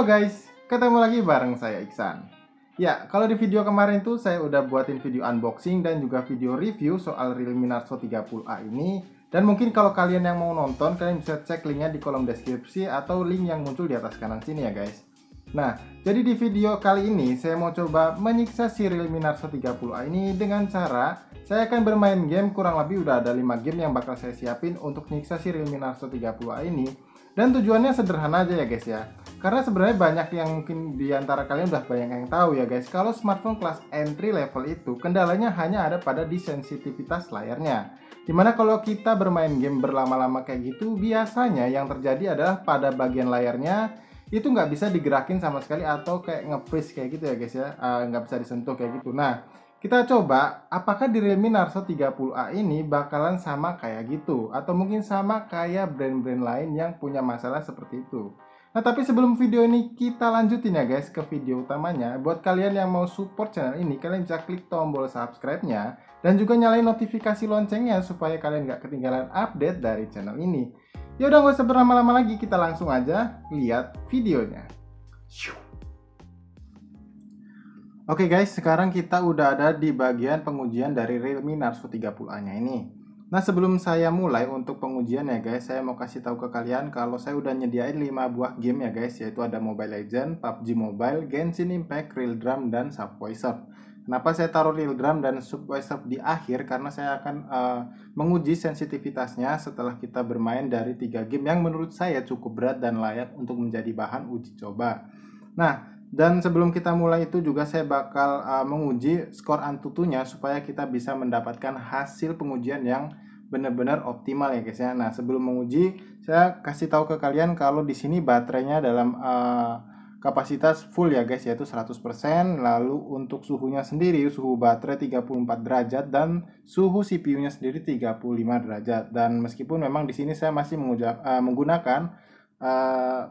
Halo guys, ketemu lagi bareng saya Iksan. Ya, kalau di video kemarin tuh saya udah buatin video unboxing dan juga video review soal Realme Narso 30A ini. Dan mungkin kalau kalian yang mau nonton, kalian bisa cek linknya di kolom deskripsi atau link yang muncul di atas kanan sini ya guys. Nah, jadi di video kali ini saya mau coba menyiksa si Realme Narso 30A ini dengan cara saya akan bermain game kurang lebih udah ada 5 game yang bakal saya siapin untuk nyiksa si Realme Narso 30A ini. Dan tujuannya sederhana aja ya guys ya. Karena sebenarnya banyak yang mungkin di antara kalian udah banyak yang tahu ya guys, kalau smartphone kelas entry level itu kendalanya hanya ada pada disensitivitas layarnya. Dimana kalau kita bermain game berlama-lama kayak gitu, biasanya yang terjadi adalah pada bagian layarnya itu nggak bisa digerakin sama sekali atau kayak nge kayak gitu ya guys ya, eh, nggak uh, bisa disentuh kayak gitu. Nah, kita coba apakah di Realme Narso 30A ini bakalan sama kayak gitu atau mungkin sama kayak brand-brand lain yang punya masalah seperti itu. Nah tapi sebelum video ini kita lanjutin ya guys ke video utamanya Buat kalian yang mau support channel ini kalian bisa klik tombol subscribe-nya Dan juga nyalain notifikasi loncengnya supaya kalian gak ketinggalan update dari channel ini Ya udah gak usah berlama-lama lagi kita langsung aja lihat videonya Oke guys, sekarang kita udah ada di bagian pengujian dari Realme Narzo 30A nya ini. Nah, sebelum saya mulai untuk pengujian ya guys, saya mau kasih tahu ke kalian kalau saya udah nyediain 5 buah game ya guys, yaitu ada Mobile Legends, PUBG Mobile, Genshin Impact, Real Drum, dan Subway Surf. Kenapa saya taruh Real Drum dan Subway Surf di akhir? Karena saya akan uh, menguji sensitivitasnya setelah kita bermain dari 3 game yang menurut saya cukup berat dan layak untuk menjadi bahan uji coba. Nah, dan sebelum kita mulai itu juga saya bakal uh, menguji skor Antutunya supaya kita bisa mendapatkan hasil pengujian yang benar-benar optimal ya guys ya. Nah, sebelum menguji, saya kasih tahu ke kalian kalau di sini baterainya dalam uh, kapasitas full ya guys yaitu 100%, lalu untuk suhunya sendiri suhu baterai 34 derajat dan suhu CPU-nya sendiri 35 derajat. Dan meskipun memang di sini saya masih uh, menggunakan uh,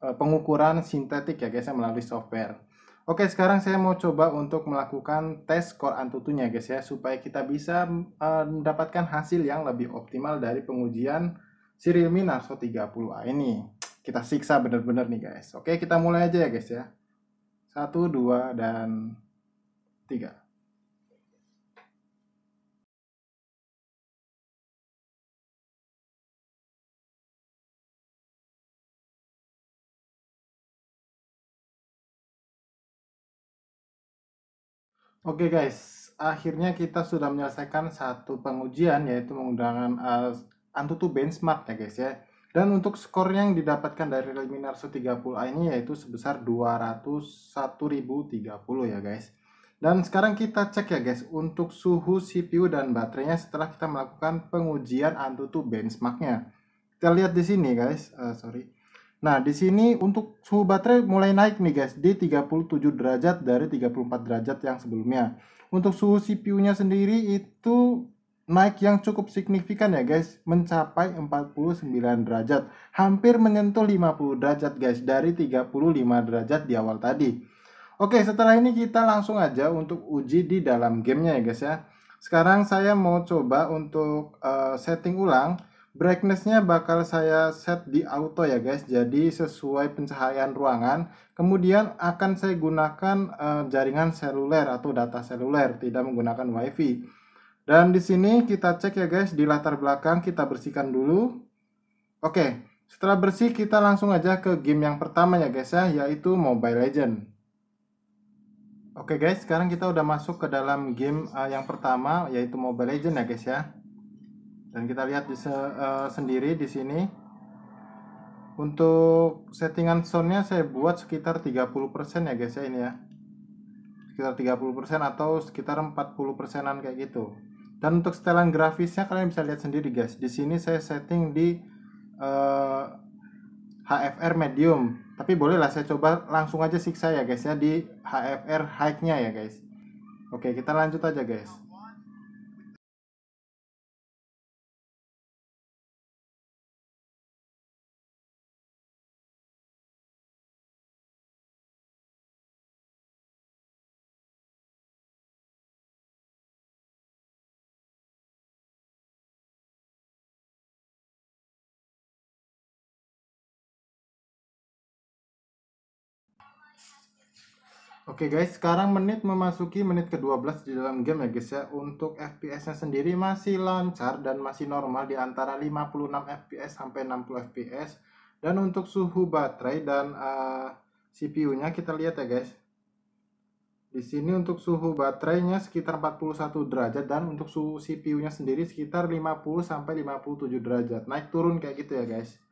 Eh, pengukuran sintetik ya guys ya melalui software. Oke, sekarang saya mau coba untuk melakukan tes skor antutunya guys ya supaya kita bisa eh, mendapatkan hasil yang lebih optimal dari pengujian Realme Narso 30A ini. Kita siksa bener-bener nih guys. Oke, kita mulai aja ya guys ya. Satu dua dan tiga. Oke guys, akhirnya kita sudah menyelesaikan satu pengujian yaitu menggunakan uh, Antutu Benchmark ya guys ya. Dan untuk skor yang didapatkan dari Luminarso 30A ini yaitu sebesar 201.030 ya guys. Dan sekarang kita cek ya guys untuk suhu CPU dan baterainya setelah kita melakukan pengujian Antutu Benchmarknya. Kita lihat di sini guys, uh, sorry. Nah, di sini untuk suhu baterai mulai naik nih guys di 37 derajat dari 34 derajat yang sebelumnya. Untuk suhu CPU-nya sendiri itu naik yang cukup signifikan ya guys, mencapai 49 derajat, hampir menyentuh 50 derajat guys dari 35 derajat di awal tadi. Oke, setelah ini kita langsung aja untuk uji di dalam gamenya ya guys ya. Sekarang saya mau coba untuk uh, setting ulang Brightnessnya bakal saya set di auto ya guys, jadi sesuai pencahayaan ruangan. Kemudian akan saya gunakan uh, jaringan seluler atau data seluler, tidak menggunakan WiFi. Dan di sini kita cek ya guys, di latar belakang kita bersihkan dulu. Oke, setelah bersih kita langsung aja ke game yang pertama ya guys ya, yaitu Mobile Legend. Oke guys, sekarang kita udah masuk ke dalam game uh, yang pertama, yaitu Mobile Legend ya guys ya dan kita lihat di se uh, sendiri di sini untuk settingan soundnya saya buat sekitar 30% ya guys ya ini ya sekitar 30% atau sekitar 40 40%an kayak gitu dan untuk setelan grafisnya kalian bisa lihat sendiri guys di sini saya setting di uh, eh, HFR medium tapi bolehlah saya coba langsung aja siksa ya guys ya di HFR high nya ya guys oke kita lanjut aja guys Oke okay guys, sekarang menit memasuki menit ke-12 di dalam game ya guys ya. Untuk FPS-nya sendiri masih lancar dan masih normal di antara 56 FPS sampai 60 FPS. Dan untuk suhu baterai dan uh, eh, CPU-nya kita lihat ya guys. Di sini untuk suhu baterainya sekitar 41 derajat dan untuk suhu CPU-nya sendiri sekitar 50 sampai 57 derajat. Naik turun kayak gitu ya guys.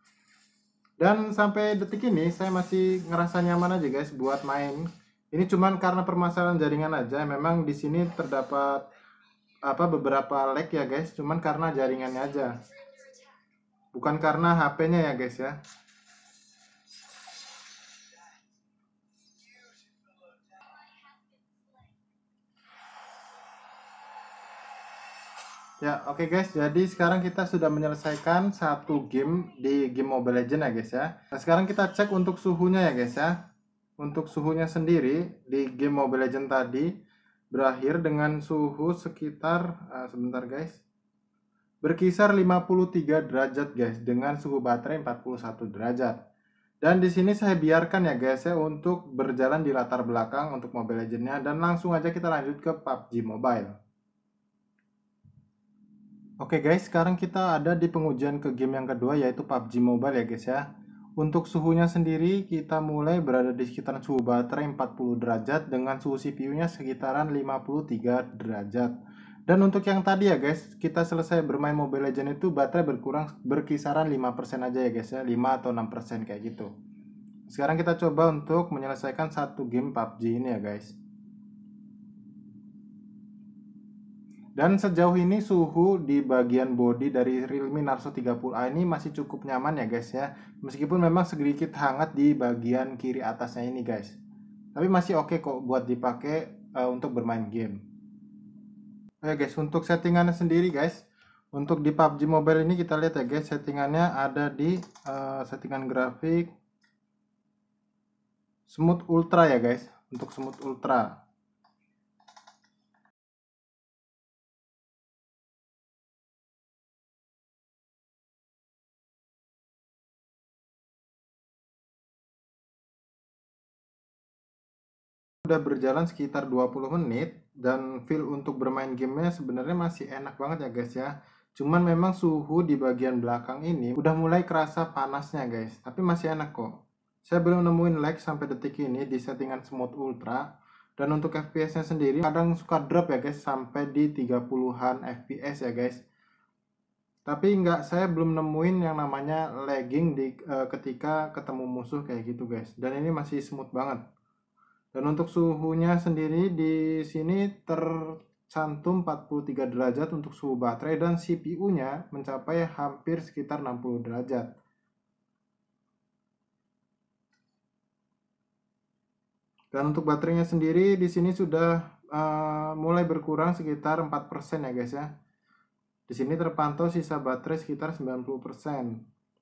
Dan sampai detik ini saya masih ngerasa nyaman aja guys buat main ini cuman karena permasalahan jaringan aja. Memang di sini terdapat apa beberapa lag ya guys. Cuman karena jaringannya aja. Bukan karena HP-nya ya guys ya. Ya, oke okay guys. Jadi sekarang kita sudah menyelesaikan satu game di game Mobile Legends ya guys ya. Nah, sekarang kita cek untuk suhunya ya guys ya. Untuk suhunya sendiri di game Mobile Legends tadi berakhir dengan suhu sekitar uh, sebentar guys. Berkisar 53 derajat guys dengan suhu baterai 41 derajat. Dan di sini saya biarkan ya guys ya untuk berjalan di latar belakang untuk Mobile legends dan langsung aja kita lanjut ke PUBG Mobile. Oke okay guys, sekarang kita ada di pengujian ke game yang kedua yaitu PUBG Mobile ya guys ya. Untuk suhunya sendiri, kita mulai berada di sekitar suhu baterai 40 derajat dengan suhu CPU-nya sekitaran 53 derajat. Dan untuk yang tadi ya guys, kita selesai bermain Mobile Legends itu baterai berkurang berkisaran 5% aja ya guys ya, 5 atau 6% kayak gitu. Sekarang kita coba untuk menyelesaikan satu game PUBG ini ya guys. Dan sejauh ini suhu di bagian body dari Realme Narso 30A ini masih cukup nyaman ya guys ya. Meskipun memang sedikit hangat di bagian kiri atasnya ini guys. Tapi masih oke okay kok buat dipakai uh, untuk bermain game. Oke guys, untuk settingannya sendiri guys. Untuk di PUBG Mobile ini kita lihat ya guys, settingannya ada di uh, settingan grafik Smooth Ultra ya guys, untuk Smooth Ultra. udah berjalan sekitar 20 menit dan feel untuk bermain gamenya sebenarnya masih enak banget ya guys ya cuman memang suhu di bagian belakang ini udah mulai kerasa panasnya guys tapi masih enak kok saya belum nemuin lag sampai detik ini di settingan smooth ultra dan untuk fps nya sendiri kadang suka drop ya guys sampai di 30an fps ya guys tapi enggak, saya belum nemuin yang namanya lagging di, e, ketika ketemu musuh kayak gitu guys dan ini masih smooth banget dan untuk suhunya sendiri di sini tercantum 43 derajat untuk suhu baterai dan CPU-nya mencapai hampir sekitar 60 derajat. Dan untuk baterainya sendiri di sini sudah uh, mulai berkurang sekitar 4% ya guys ya. Di sini terpantau sisa baterai sekitar 90%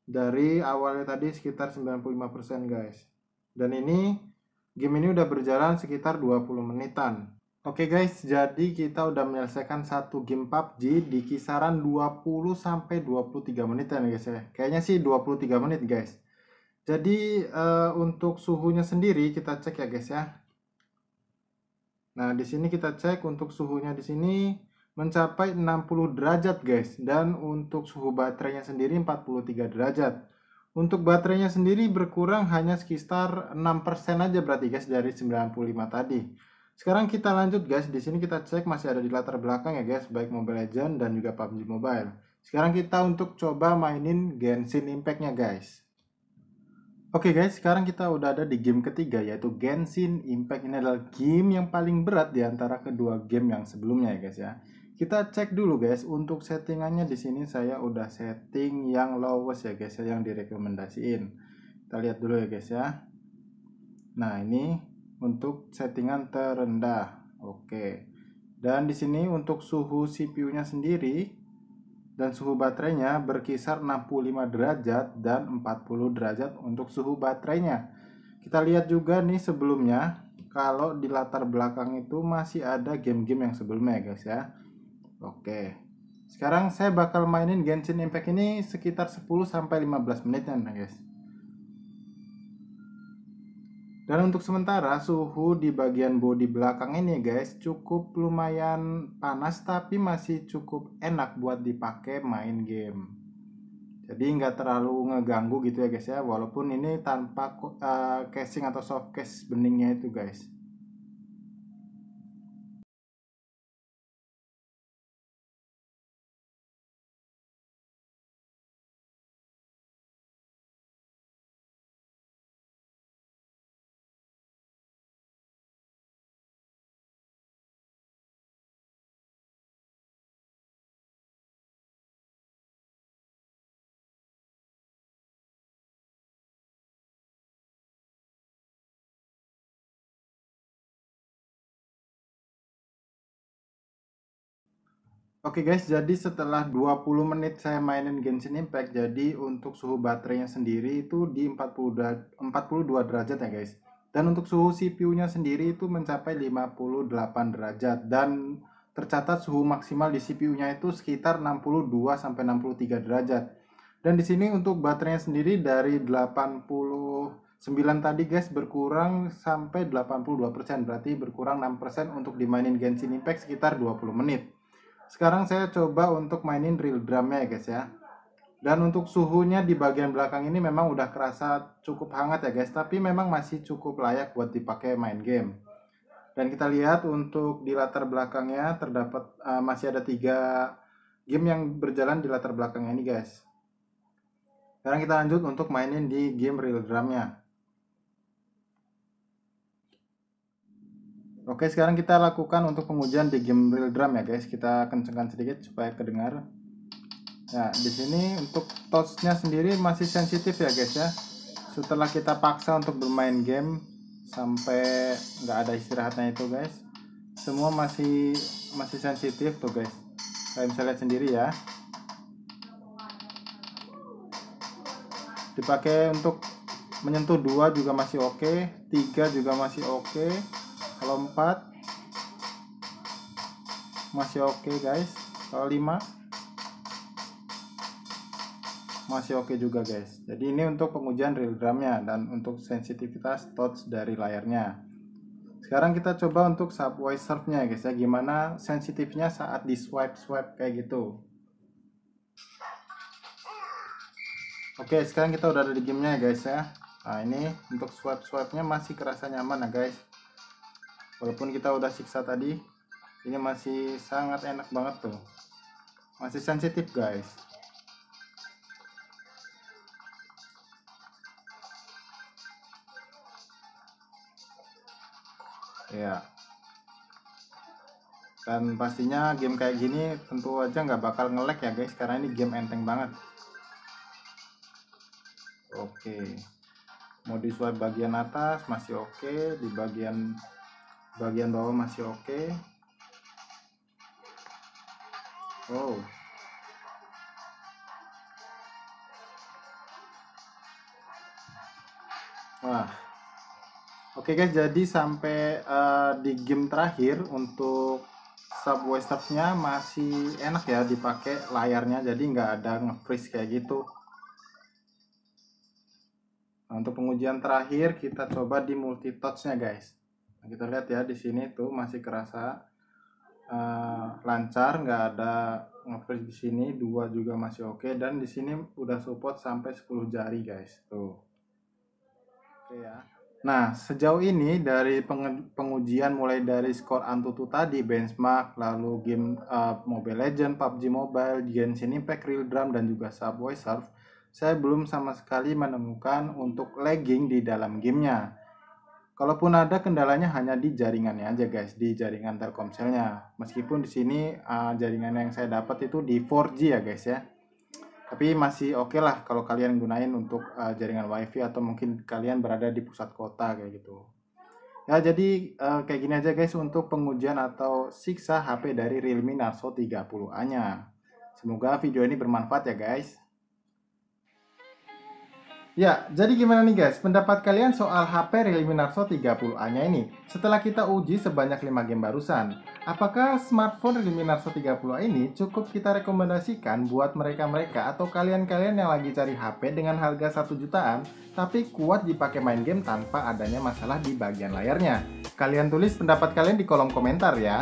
dari awalnya tadi sekitar 95% guys. Dan ini Game ini udah berjalan sekitar 20 menitan. Oke okay guys, jadi kita udah menyelesaikan satu game PUBG di kisaran 20 sampai 23 menitan ya guys ya. Kayaknya sih 23 menit guys. Jadi uh, untuk suhunya sendiri kita cek ya guys ya. Nah, di sini kita cek untuk suhunya di sini mencapai 60 derajat guys dan untuk suhu baterainya sendiri 43 derajat. Untuk baterainya sendiri berkurang hanya sekitar 6% aja berarti guys dari 95 tadi. Sekarang kita lanjut guys, di sini kita cek masih ada di latar belakang ya guys, baik Mobile legend dan juga PUBG Mobile. Sekarang kita untuk coba mainin Genshin Impact-nya guys. Oke okay guys, sekarang kita udah ada di game ketiga yaitu Genshin Impact. Ini adalah game yang paling berat di antara kedua game yang sebelumnya ya guys ya kita cek dulu guys untuk settingannya di sini saya udah setting yang lowest ya guys ya yang direkomendasiin kita lihat dulu ya guys ya nah ini untuk settingan terendah oke dan di sini untuk suhu CPU nya sendiri dan suhu baterainya berkisar 65 derajat dan 40 derajat untuk suhu baterainya kita lihat juga nih sebelumnya kalau di latar belakang itu masih ada game-game yang sebelumnya ya guys ya Oke. Sekarang saya bakal mainin Genshin Impact ini sekitar 10 sampai 15 menitan, guys. Dan untuk sementara suhu di bagian body belakang ini guys cukup lumayan panas tapi masih cukup enak buat dipakai main game. Jadi nggak terlalu ngeganggu gitu ya guys ya walaupun ini tanpa uh, casing atau soft case beningnya itu guys. Oke okay guys, jadi setelah 20 menit saya mainin Genshin Impact, jadi untuk suhu baterainya sendiri itu di 42, 42 derajat ya guys. Dan untuk suhu CPU-nya sendiri itu mencapai 58 derajat dan tercatat suhu maksimal di CPU-nya itu sekitar 62 63 derajat. Dan di sini untuk baterainya sendiri dari 89 tadi guys berkurang sampai 82%, berarti berkurang 6% untuk dimainin Genshin Impact sekitar 20 menit sekarang saya coba untuk mainin real drumnya ya guys ya dan untuk suhunya di bagian belakang ini memang udah kerasa cukup hangat ya guys tapi memang masih cukup layak buat dipakai main game dan kita lihat untuk di latar belakangnya terdapat uh, masih ada tiga game yang berjalan di latar belakangnya ini guys sekarang kita lanjut untuk mainin di game real drumnya Oke, sekarang kita lakukan untuk pengujian di game real drum ya guys. Kita kencengkan sedikit supaya kedengar. Nah, di sini untuk touchnya sendiri masih sensitif ya guys ya. Setelah kita paksa untuk bermain game sampai nggak ada istirahatnya itu guys, semua masih masih sensitif tuh guys. Kalian bisa lihat sendiri ya. Dipakai untuk menyentuh dua juga masih oke, okay, tiga juga masih oke. Okay kalau 4 masih oke okay guys kalau 5 masih oke okay juga guys jadi ini untuk pengujian real drumnya dan untuk sensitivitas touch dari layarnya sekarang kita coba untuk subway serve nya guys ya gimana sensitifnya saat di swipe swipe kayak gitu oke okay, sekarang kita udah ada di gamenya guys ya nah ini untuk swipe swipe nya masih kerasa nyaman ya guys walaupun kita udah siksa tadi ini masih sangat enak banget tuh masih sensitif guys ya dan pastinya game kayak gini tentu aja nggak bakal ngelek ya guys karena ini game enteng banget oke okay. mau di bagian atas masih oke okay. di bagian bagian bawah masih oke okay. oh wah oke okay guys jadi sampai uh, di game terakhir untuk subway stuffnya masih enak ya dipakai layarnya jadi nggak ada nge kayak gitu Nah, untuk pengujian terakhir kita coba di multi touchnya guys. Nah, kita lihat ya di sini tuh masih kerasa uh, lancar, nggak ada nge di sini, dua juga masih oke okay, dan di sini udah support sampai 10 jari guys. Tuh. Oke ya. Nah, sejauh ini dari pengujian mulai dari skor Antutu tadi, benchmark, lalu game uh, Mobile Legend, PUBG Mobile, Genshin Impact, Real Drum, dan juga Subway Surf, saya belum sama sekali menemukan untuk lagging di dalam gamenya. Kalaupun ada kendalanya hanya di jaringannya aja guys, di jaringan Telkomselnya. Meskipun di sini uh, jaringan yang saya dapat itu di 4G ya guys ya. Tapi masih oke okay lah kalau kalian gunain untuk uh, jaringan WiFi atau mungkin kalian berada di pusat kota kayak gitu. Ya jadi uh, kayak gini aja guys untuk pengujian atau siksa HP dari Realme Narso 30A-nya. Semoga video ini bermanfaat ya guys. Ya, jadi gimana nih guys, pendapat kalian soal HP Realme Narzo 30A-nya ini setelah kita uji sebanyak 5 game barusan? Apakah smartphone Realme Narzo 30A ini cukup kita rekomendasikan buat mereka-mereka atau kalian-kalian yang lagi cari HP dengan harga 1 jutaan tapi kuat dipakai main game tanpa adanya masalah di bagian layarnya? Kalian tulis pendapat kalian di kolom komentar ya.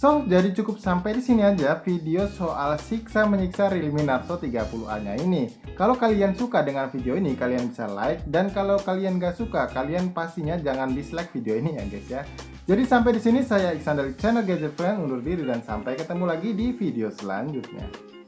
So, jadi cukup sampai di sini aja video soal siksa menyiksa Realme Narso 30A-nya ini. Kalau kalian suka dengan video ini, kalian bisa like. Dan kalau kalian gak suka, kalian pastinya jangan dislike video ini ya guys ya. Jadi sampai di sini saya Iksan dari channel Gadget Friend undur diri dan sampai ketemu lagi di video selanjutnya.